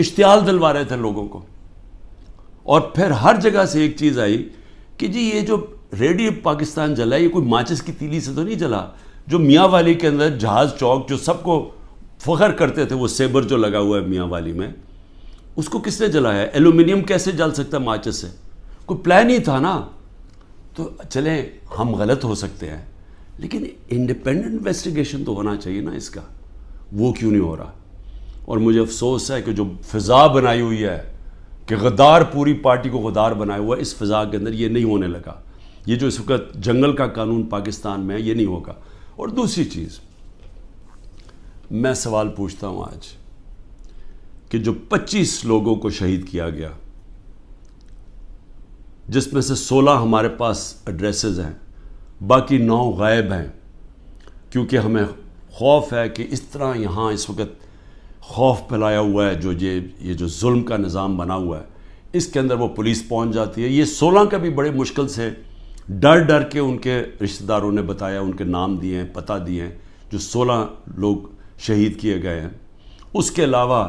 इश्तियाल दिलवा रहे थे लोगों को और फिर हर जगह से एक चीज़ आई कि जी ये जो रेडियो पाकिस्तान जला ये कोई माचिस की तीली से तो नहीं जला जो मियाँ वाली के अंदर जहाज़ चौक जो सबको फ़ख्र करते थे वो सेबर जो लगा हुआ है मियाँ वाली में उसको किसने जलाया एलुमिनियम कैसे जल सकता माचिस से कोई प्लान ही था ना तो चलें हम गलत हो सकते हैं लेकिन इंडिपेंडेंट इन्वेस्टिगेशन तो होना चाहिए ना इसका वो क्यों नहीं हो रहा और मुझे अफसोस है कि जो फिज़ा बनाई हुई है कि गदार पूरी पार्टी को गदार बनाया हुआ है इस फिज़ा के अंदर ये नहीं होने लगा ये जो इस वक्त जंगल का कानून पाकिस्तान में है ये नहीं होगा और दूसरी चीज़ मैं सवाल पूछता हूँ आज कि जो 25 लोगों को शहीद किया गया जिसमें से 16 हमारे पास एड्रेसेस हैं बाकी नौ गायब हैं क्योंकि हमें खौफ है कि इस तरह यहाँ इस वक्त खौफ फैलाया हुआ है जो ये ये जो जुल्म का निज़ाम बना हुआ है इसके अंदर वो पुलिस पहुंच जाती है ये सोलह का भी बड़े मुश्किल से डर डर के उनके रिश्तेदारों ने बताया उनके नाम दिए हैं पता दिए हैं जो सोलह लोग शहीद किए गए हैं उसके अलावा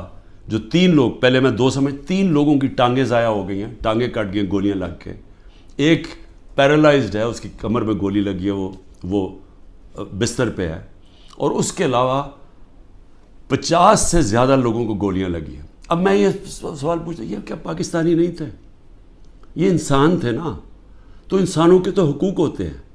जो तीन लोग पहले मैं दो समझ तीन लोगों की टांगें ज़ाया हो गई हैं टांगें कट गई गोलियां लग के एक पैरालाइज्ड है उसकी कमर में गोली लगी है वो वो बिस्तर पे है और उसके अलावा पचास से ज़्यादा लोगों को गोलियां लगी हैं अब मैं ये सवाल पूछता ये क्या पाकिस्तानी नहीं थे ये इंसान थे ना तो इंसानों के तो हकूक़ होते हैं